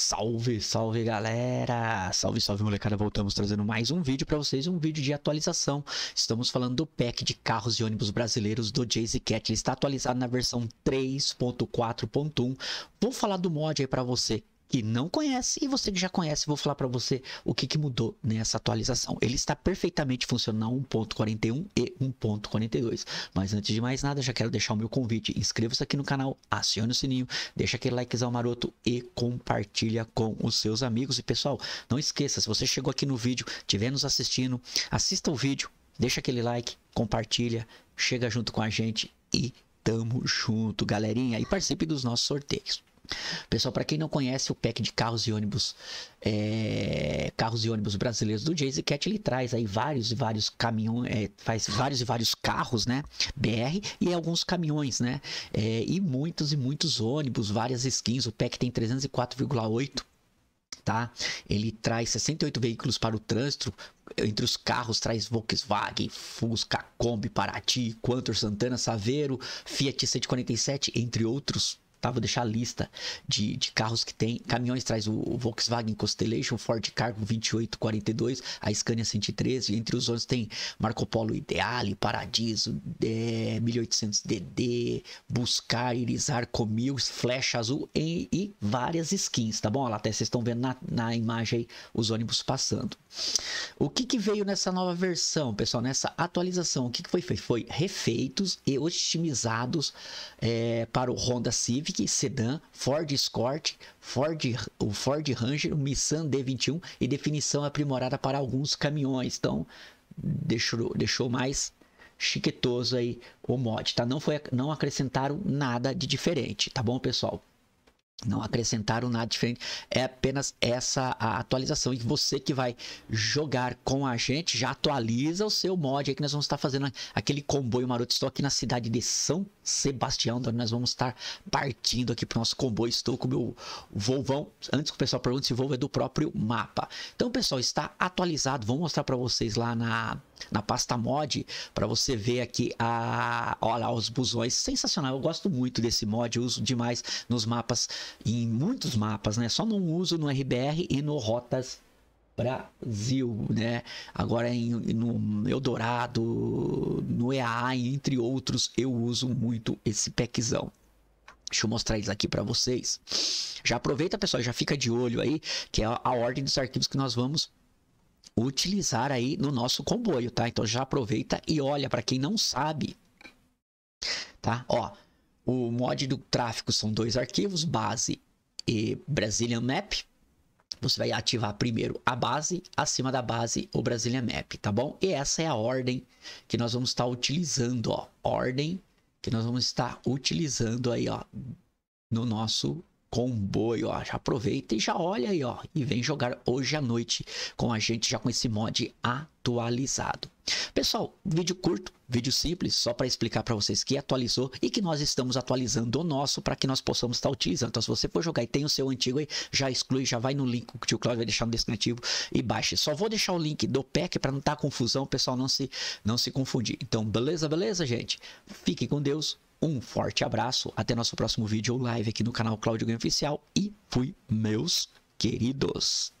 Salve, salve galera! Salve, salve molecada! Voltamos trazendo mais um vídeo para vocês, um vídeo de atualização. Estamos falando do pack de carros e ônibus brasileiros do Jay-Z Cat. Ele está atualizado na versão 3.4.1. Vou falar do mod aí para você que não conhece e você que já conhece, vou falar para você o que, que mudou nessa atualização. Ele está perfeitamente funcionando 1.41 e 1.42. Mas antes de mais nada, já quero deixar o meu convite. Inscreva-se aqui no canal, acione o sininho, deixa aquele likezão maroto e compartilha com os seus amigos. E pessoal, não esqueça, se você chegou aqui no vídeo, estiver nos assistindo, assista o vídeo, deixa aquele like, compartilha, chega junto com a gente e tamo junto, galerinha, e participe dos nossos sorteios. Pessoal, para quem não conhece o pack de carros e ônibus, é, carros e ônibus brasileiros do Jayce Cat, ele traz aí vários e vários caminhões, é, faz vários e vários carros, né? BR e alguns caminhões, né? É, e muitos e muitos ônibus, várias skins. O pack tem 304,8. Tá? Ele traz 68 veículos para o trânsito, entre os carros traz Volkswagen, Fusca, Kombi, Paraty, Quantor, Santana, Saveiro, Fiat 147, entre outros tá? Vou deixar a lista de, de carros que tem. Caminhões traz o, o Volkswagen Constellation, Ford Cargo 2842, a Scania 113. Entre os outros tem Marco Polo Ideale, Paradiso, é, 1800DD, Buscar, Irizar, Comils, Flecha Azul e, e, várias skins, tá bom? Olha lá, até vocês estão vendo na, na imagem aí os ônibus passando. O que, que veio nessa nova versão, pessoal? Nessa atualização, o que, que foi feito? Foi refeitos e otimizados é, para o Honda Civic Civic, Sedan, Ford Escort, Ford, o Ford Ranger, o Nissan D21 e definição aprimorada para alguns caminhões. Então, deixou, deixou mais chiquetoso aí o mod, tá? Não, foi, não acrescentaram nada de diferente, tá bom, pessoal? não acrescentaram nada diferente, é apenas essa a atualização. E você que vai jogar com a gente, já atualiza o seu mod aí que nós vamos estar fazendo aquele comboio maroto. Estou aqui na cidade de São Sebastião, onde nós vamos estar partindo aqui para o nosso comboio. Estou com o meu Volvão, antes que o pessoal pergunte se o Volvo é do próprio mapa. Então, pessoal, está atualizado. Vou mostrar para vocês lá na na pasta mod para você ver aqui a olha os busões sensacional eu gosto muito desse mod eu uso demais nos mapas em muitos mapas né só não uso no RBR e no rotas Brasil, né? Agora em, no Eldorado, no EAA, entre outros, eu uso muito esse packzão. Deixa eu mostrar isso aqui para vocês. Já aproveita, pessoal, já fica de olho aí, que é a ordem dos arquivos que nós vamos utilizar aí no nosso comboio, tá? Então já aproveita e olha para quem não sabe, tá? Ó, o mod do tráfego são dois arquivos, base e Brazilian Map. Você vai ativar primeiro a base, acima da base o Brazilian Map, tá bom? E essa é a ordem que nós vamos estar utilizando, ó, ordem que nós vamos estar utilizando aí, ó, no nosso comboio, ó. Já aproveita e já olha aí, ó. E vem jogar hoje à noite com a gente já com esse mod atualizado. Pessoal, vídeo curto, vídeo simples, só para explicar para vocês que atualizou e que nós estamos atualizando o nosso para que nós possamos estar tá utilizando. Então, se você for jogar e tem o seu antigo aí, já exclui, já vai no link que o tio Cláudio vai deixar no descritivo e baixe. Só vou deixar o link do pack para não estar tá confusão, pessoal não se, não se confundir. Então, beleza, beleza, gente? Fique com Deus. Um forte abraço, até nosso próximo vídeo ou live aqui no canal Cláudio Ganho Oficial e fui, meus queridos.